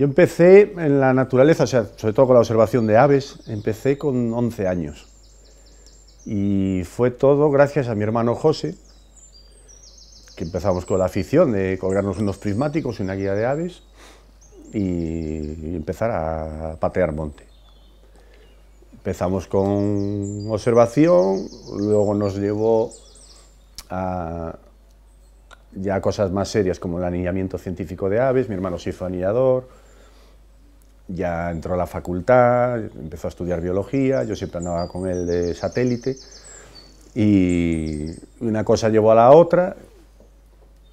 Yo empecé en la naturaleza, o sea, sobre todo con la observación de aves, empecé con 11 años. Y fue todo gracias a mi hermano José, que empezamos con la afición de colgarnos unos prismáticos y una guía de aves y empezar a patear monte. Empezamos con observación, luego nos llevó a ya cosas más serias como el anillamiento científico de aves, mi hermano se hizo anillador, ya entró a la facultad, empezó a estudiar biología, yo siempre andaba con él de satélite y una cosa llevó a la otra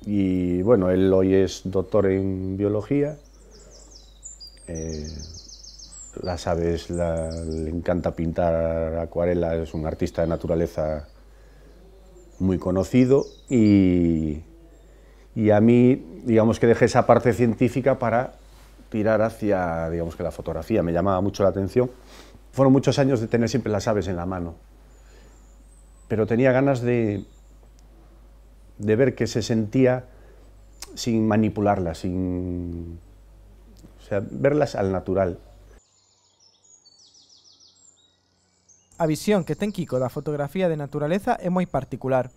y bueno, él hoy es doctor en biología, eh, las aves le encanta pintar acuarela, es un artista de naturaleza muy conocido y, y a mí digamos que dejé esa parte científica para tirar hacia, digamos que la fotografía, me llamaba mucho la atención. Fueron muchos años de tener siempre las aves en la mano, pero tenía ganas de, ver que se sentía sin manipularlas, sin... O sea, verlas al natural. A visión que ten Kiko la fotografía de naturaleza es muy particular.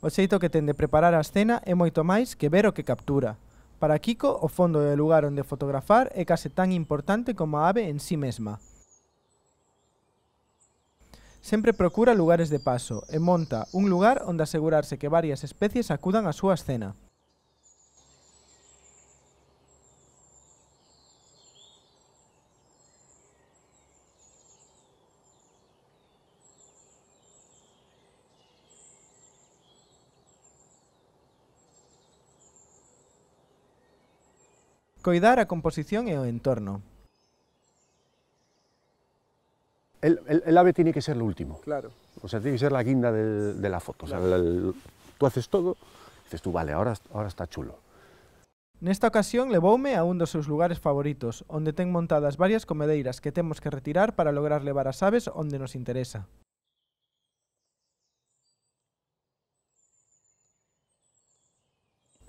O xeito que ten de preparar a escena es moito máis que ver o que captura, Para Kiko, o fondo do lugar onde fotografar é case tan importante como a ave en sí mesma. Sempre procura lugares de paso e monta un lugar onde asegurarse que varias especies acudan á súa escena. Coidar a composición e o entorno. El, el, el ave tiene que ser lo último. Claro. O sea, tiene que ser la guinda del, de la foto. Claro. O sea, el, tú haces todo, dices tú, vale, ahora, ahora está chulo. Nesta ocasión levoume a un dos seus lugares favoritos, onde ten montadas varias comedeiras que temos que retirar para lograr levar as aves onde nos interesa.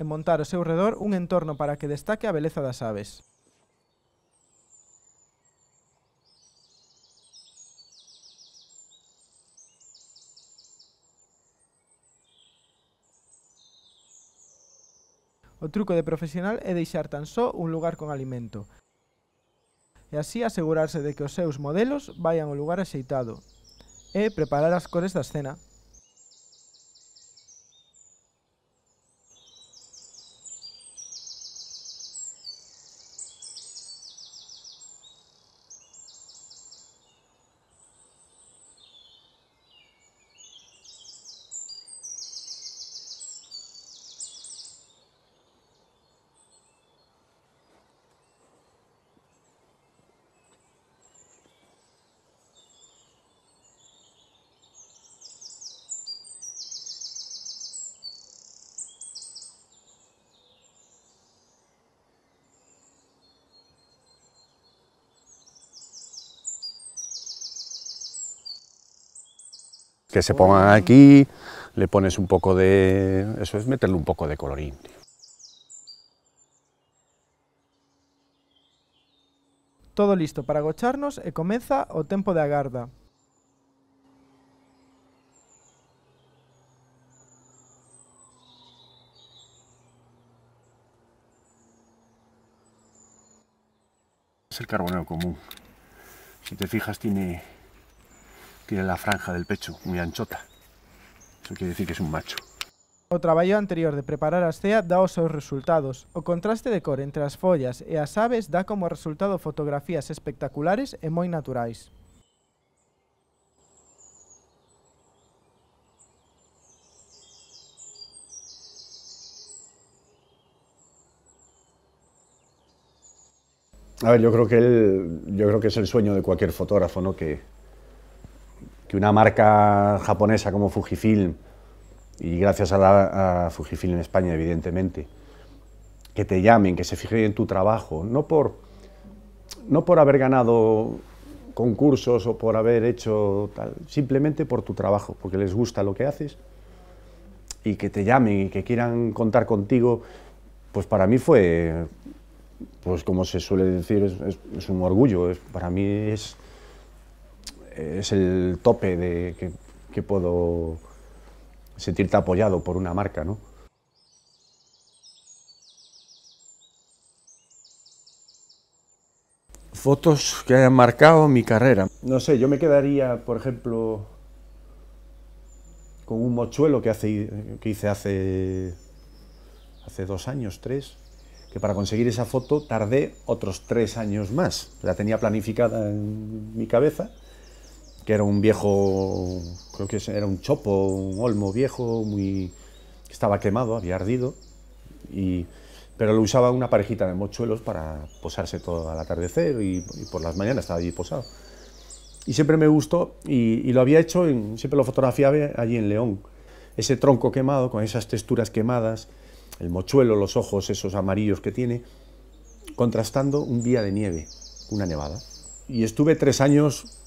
e montar ao seu redor un entorno para que destaque a beleza das aves. O truco de profesional é deixar tan só un lugar con alimento, e así asegurarse de que os seus modelos vayan ao lugar axeitado, e preparar as cores da escena. que se pongan oh. aquí, le pones un poco de... eso es meterle un poco de colorín. Todo listo para agocharnos e eh, comeza o tempo de agarda. Es el carboneo común. Si te fijas tiene tiene la franja del pecho muy anchota. Eso quiere decir que es un macho. O trabajo anterior de preparar a cea da os resultados. O contraste de cor entre las follas y e las aves da como resultado fotografías espectaculares y e muy naturales. A ver, yo creo que yo creo que es el sueño de cualquier fotógrafo, ¿no? Que, que una marca japonesa como Fujifilm, y gracias a, la, Fujifilm en España, evidentemente, que te llamen, que se fijen en tu trabajo, no por, no por haber ganado concursos o por haber hecho tal, simplemente por tu trabajo, porque les gusta lo que haces y que te llamen y que quieran contar contigo, pues para mí fue, pues como se suele decir, es, un orgullo, para mí es, es el tope de que, puedo sentirte apoyado por una marca, ¿no? Fotos que hayan marcado mi carrera. No sé, yo me quedaría, por ejemplo, con un mochuelo que, que hice hace, hace dos años, tres, que para conseguir esa foto tardé otros tres años más. La tenía planificada en mi cabeza que era un viejo, creo que era un chopo, un olmo viejo, muy, estaba quemado, había ardido, y, pero lo usaba una parejita de mochuelos para posarse todo al atardecer y, por las mañanas estaba allí posado. Y siempre me gustó y, lo había hecho, siempre lo fotografiaba allí en León, ese tronco quemado con esas texturas quemadas, el mochuelo, los ojos esos amarillos que tiene, contrastando un día de nieve, una nevada. Y estuve tres años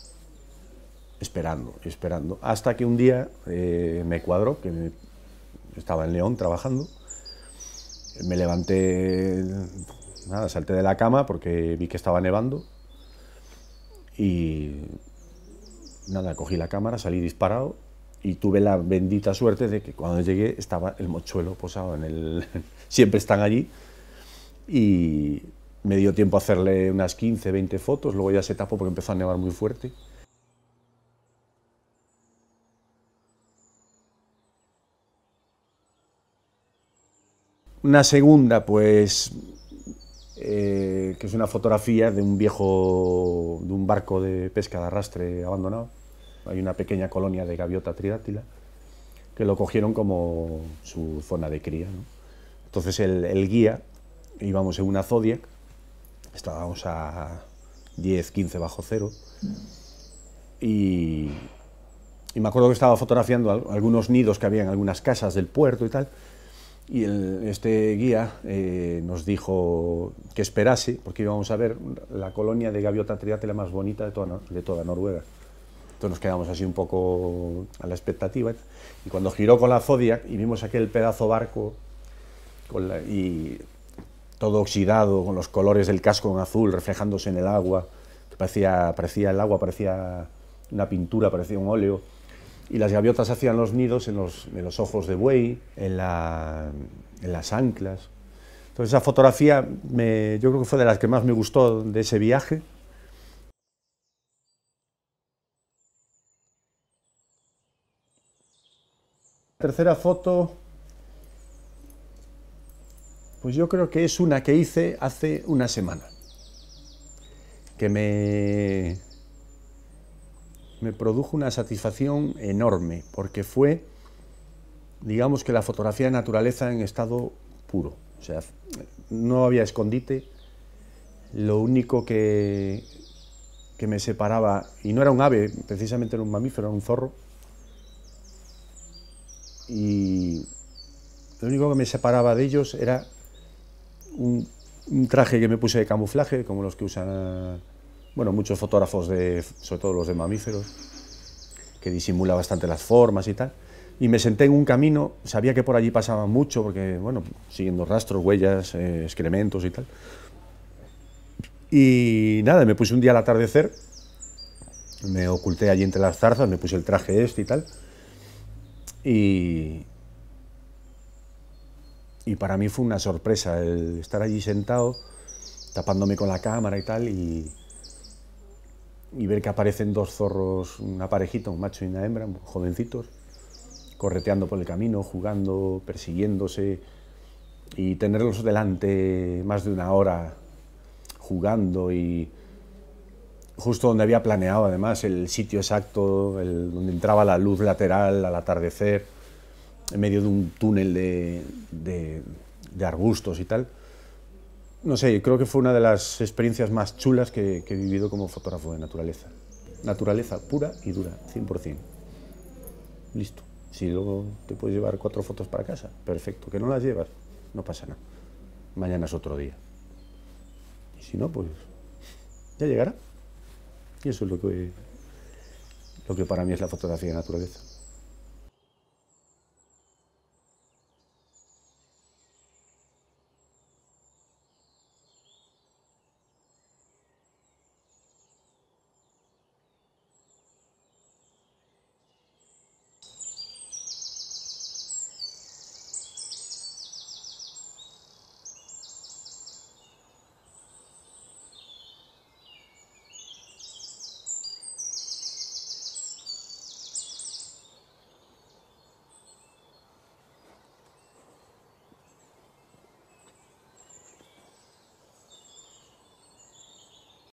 esperando, esperando, hasta que un día eh, me cuadró, que estaba en León trabajando, me levanté, nada, salté de la cama porque vi que estaba nevando y nada, cogí la cámara, salí disparado y tuve la bendita suerte de que cuando llegué estaba el mochuelo posado en el... siempre están allí y me dio tiempo a hacerle unas 15, 20 fotos, luego ya se tapó porque empezó a nevar muy fuerte Una segunda, pues, eh, que es una fotografía de un viejo, de un barco de pesca de arrastre abandonado. Hay una pequeña colonia de gaviota tridátila que lo cogieron como su zona de cría. Entonces el, guía, íbamos en una Zodiac, estábamos a 10, 15 bajo cero, y, y me acuerdo que estaba fotografiando algunos nidos que había en algunas casas del puerto y tal, y este guía eh, nos dijo que esperase, porque íbamos a ver la colonia de gaviota la más bonita de toda, Noruega. Entonces nos quedamos así un poco a la expectativa. Y cuando giró con la Zodiac y vimos aquel pedazo barco y todo oxidado, con los colores del casco en azul reflejándose en el agua, parecía, parecía el agua, parecía una pintura, parecía un óleo y las gaviotas hacían los nidos en los, ojos de buey, en, las anclas. Entonces esa fotografía me, yo creo que fue de las que más me gustó de ese viaje. Tercera foto, pues yo creo que es una que hice hace una semana, que me me produjo una satisfacción enorme, porque fue, digamos que la fotografía de naturaleza en estado puro. O sea, no había escondite, lo único que, que me separaba, y no era un ave, precisamente era un mamífero, era un zorro, y lo único que me separaba de ellos era un traje que me puse de camuflaje, como los que usan bueno, muchos fotógrafos, de, sobre todo los de mamíferos, que disimula bastante las formas y tal. Y me senté en un camino, sabía que por allí pasaba mucho, porque, bueno, siguiendo rastros, huellas, eh, excrementos y tal. Y nada, me puse un día al atardecer, me oculté allí entre las zarzas, me puse el traje este y tal. Y, y para mí fue una sorpresa el estar allí sentado, tapándome con la cámara y tal, y, y ver que aparecen dos zorros, una parejita, un macho y una hembra, jovencitos, correteando por el camino, jugando, persiguiéndose, y tenerlos delante más de una hora jugando y justo donde había planeado además el sitio exacto, donde entraba la luz lateral al atardecer, en medio de un túnel de arbustos y tal no sé, creo que fue una de las experiencias más chulas que, he vivido como fotógrafo de naturaleza. Naturaleza pura y dura, 100%. Listo. Si luego te puedes llevar cuatro fotos para casa, perfecto. Que no las llevas, no pasa nada. Mañana es otro día. Y si no, pues ya llegará. Y eso es lo que, lo que para mí es la fotografía de naturaleza.